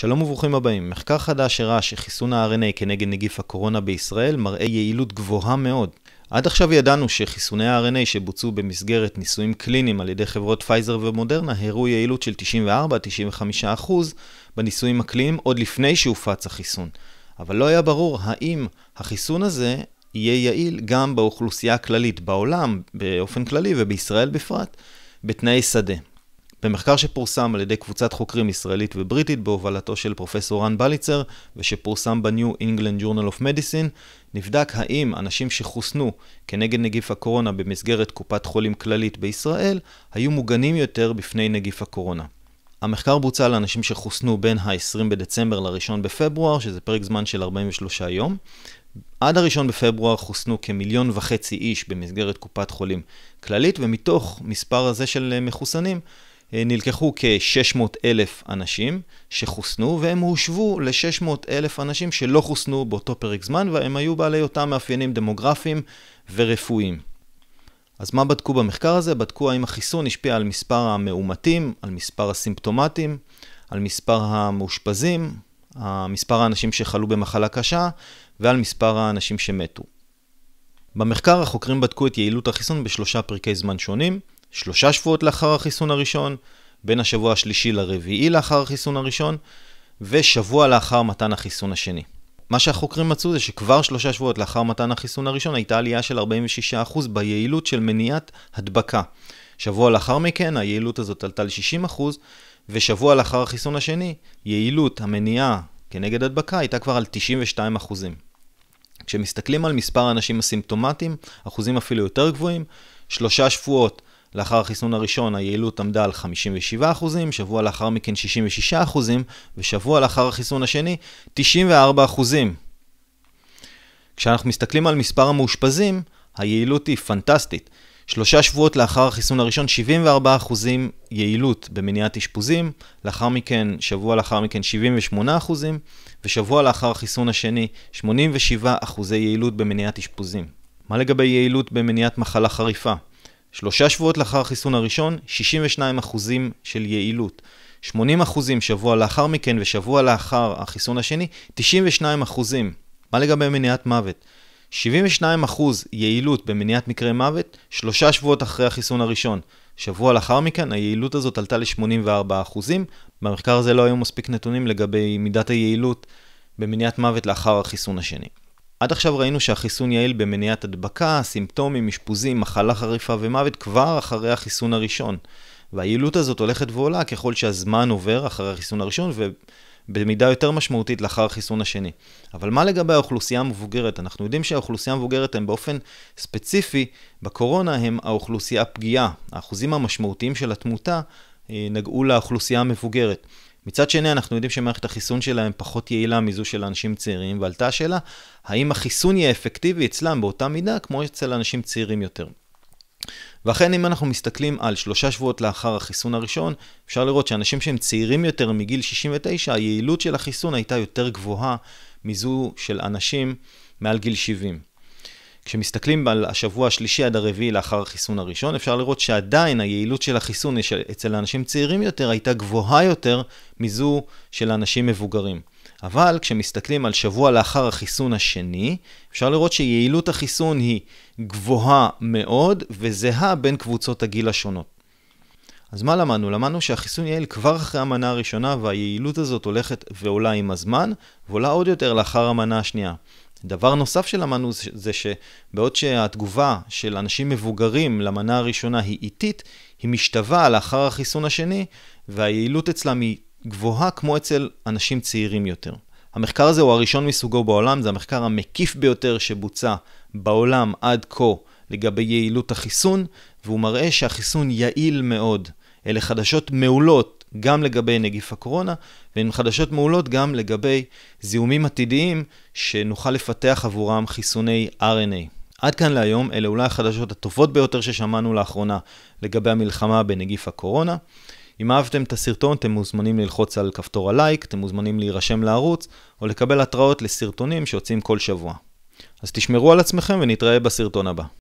שלום וברוכים הבאים. מחקר חדש הראה שחיסון ה-RNA כנגד נגיף הקורונה בישראל מראה יעילות גבוהה מאוד. עד עכשיו ידענו שחיסוני ה-RNA שבוצעו במסגרת ניסויים קליניים על ידי חברות פייזר ומודרנה הראו יעילות של 94-95% בניסויים הקליניים עוד לפני שהופץ החיסון. אבל לא היה ברור האם החיסון הזה יהיה יעיל גם באוכלוסייה הכללית, בעולם באופן כללי ובישראל בפרט, בתנאי שדה. במחקר שפורסם על ידי קבוצת חוקרים ישראלית ובריטית בהובלתו של פרופסור רן בליצר ושפורסם בניו אינגלנד ג'ורנל אוף מדיסין, נבדק האם אנשים שחוסנו כנגד נגיף הקורונה במסגרת קופת חולים כללית בישראל, היו מוגנים יותר בפני נגיף הקורונה. המחקר בוצע לאנשים שחוסנו בין ה-20 בדצמבר ל-1 בפברואר, שזה פרק זמן של 43 יום. עד ה-1 בפברואר חוסנו כמיליון וחצי איש במסגרת קופת חולים כללית, ומתוך מספר הזה של מחוסנים, אה, נלקחו כ-600 אלף אנשים שחוסנו, והם הושבו ל-600 אלף אנשים שלא חוסנו באותו פרק זמן, והם היו בעלי אותם מאפיינים דמוגרפיים ורפואיים. אז מה בדקו במחקר הזה? בדקו האם החיסון השפיע על מספר המאומתים, על מספר הסימפטומטים, על מספר המאושפזים, מספר האנשים שחלו במחלה קשה ועל מספר האנשים שמתו. במחקר החוקרים בדקו את יעילות החיסון בשלושה פרקי זמן שונים, שלושה שבועות לאחר החיסון הראשון, בין השבוע השלישי לרביעי לאחר החיסון הראשון, ושבוע לאחר מתן החיסון השני. מה שהחוקרים מצאו זה שכבר שלושה שבועות לאחר מתן החיסון הראשון הייתה עלייה של 46% ביעילות של מניעת הדבקה. שבוע לאחר מכן היעילות הזאת עלתה ל-60%, ושבוע לאחר החיסון השני, יעילות המניעה כנגד הדבקה הייתה כבר על 92%. כשמסתכלים על מספר האנשים הסימפטומטיים, אחוזים אפילו יותר גבוהים, שלושה שבועות לאחר החיסון הראשון היעילות עמדה על 57%, שבוע לאחר מכן 66%, ושבוע לאחר החיסון השני 94%. כשאנחנו מסתכלים על מספר המאושפזים, היעילות היא פנטסטית. שלושה שבועות לאחר החיסון הראשון, 74% יעילות במניעת אשפוזים, לאחר מכן, שבוע לאחר מכן 78%, ושבוע לאחר החיסון השני, 87% יעילות במניעת אשפוזים. מה לגבי יעילות במניעת מחלה חריפה? שלושה שבועות לאחר החיסון הראשון, 62% של יעילות. 80% שבוע לאחר מכן ושבוע לאחר החיסון השני, 92%. מה לגבי מניעת מוות? 72% יעילות במניעת מקרי מוות, שלושה שבועות אחרי החיסון הראשון. שבוע לאחר מכן היעילות הזאת עלתה ל-84%. במחקר הזה לא היו מספיק נתונים לגבי מידת היעילות במניעת מוות לאחר החיסון השני. עד עכשיו ראינו שהחיסון יעיל במניעת הדבקה, סימפטומים, אשפוזים, מחלה חריפה ומוות כבר אחרי החיסון הראשון. והיעילות הזאת הולכת ועולה ככל שהזמן עובר אחרי החיסון הראשון ובמידה יותר משמעותית לאחר החיסון השני. אבל מה לגבי האוכלוסייה המבוגרת? אנחנו יודעים שהאוכלוסייה המבוגרת הם באופן ספציפי, בקורונה הם האוכלוסייה הפגיעה. האחוזים המשמעותיים של התמותה אה, נגעו לאוכלוסייה המבוגרת. מצד שני, אנחנו יודעים שמערכת החיסון שלהם פחות יעילה מזו של אנשים צעירים, ועלתה השאלה, האם החיסון יהיה אפקטיבי אצלם באותה מידה כמו אצל אנשים צעירים יותר. ואכן, אם אנחנו מסתכלים על שלושה שבועות לאחר החיסון הראשון, אפשר לראות שאנשים שהם צעירים יותר מגיל 69, היעילות של החיסון הייתה יותר גבוהה מזו של אנשים מעל גיל 70. כשמסתכלים על השבוע השלישי עד הרביעי לאחר החיסון הראשון, אפשר לראות שעדיין היעילות של החיסון אצל האנשים צעירים יותר הייתה גבוהה יותר מזו של האנשים מבוגרים. אבל כשמסתכלים על שבוע לאחר החיסון השני, אפשר לראות שיעילות החיסון היא גבוהה מאוד וזהה בין קבוצות הגיל השונות. אז מה למדנו? למדנו שהחיסון יעיל כבר אחרי המנה הראשונה והיעילות הזאת הולכת ועולה עם הזמן, ועולה עוד יותר לאחר המנה השנייה. דבר נוסף שלמדנו זה שבעוד שהתגובה של אנשים מבוגרים למנה הראשונה היא איטית, היא משתווה לאחר החיסון השני, והיעילות אצלם היא גבוהה כמו אצל אנשים צעירים יותר. המחקר הזה הוא הראשון מסוגו בעולם, זה המחקר המקיף ביותר שבוצע בעולם עד כה לגבי יעילות החיסון, והוא מראה שהחיסון יעיל מאוד. אלה חדשות מעולות גם לגבי נגיף הקורונה, והן חדשות מעולות גם לגבי זיהומים עתידיים שנוכל לפתח עבורם חיסוני RNA. עד כאן להיום, אלה אולי החדשות הטובות ביותר ששמענו לאחרונה לגבי המלחמה בנגיף הקורונה. אם אהבתם את הסרטון, אתם מוזמנים ללחוץ על כפתור הלייק, אתם מוזמנים להירשם לערוץ, או לקבל התראות לסרטונים שיוצאים כל שבוע. אז תשמרו על עצמכם ונתראה בסרטון הבא.